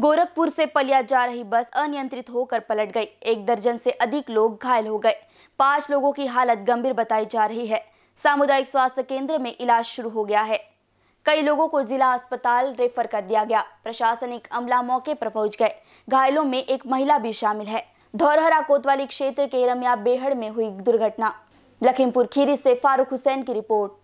गोरखपुर से पलिया जा रही बस अनियंत्रित होकर पलट गई एक दर्जन से अधिक लोग घायल हो गए पांच लोगों की हालत गंभीर बताई जा रही है सामुदायिक स्वास्थ्य केंद्र में इलाज शुरू हो गया है कई लोगों को जिला अस्पताल रेफर कर दिया गया प्रशासनिक अमला मौके पर पहुंच गए घायलों में एक महिला भी शामिल है धौरहरा कोतवाली क्षेत्र के रमिया बेहड़ में हुई दुर्घटना लखीमपुर खीरी से फारूक हुसैन की रिपोर्ट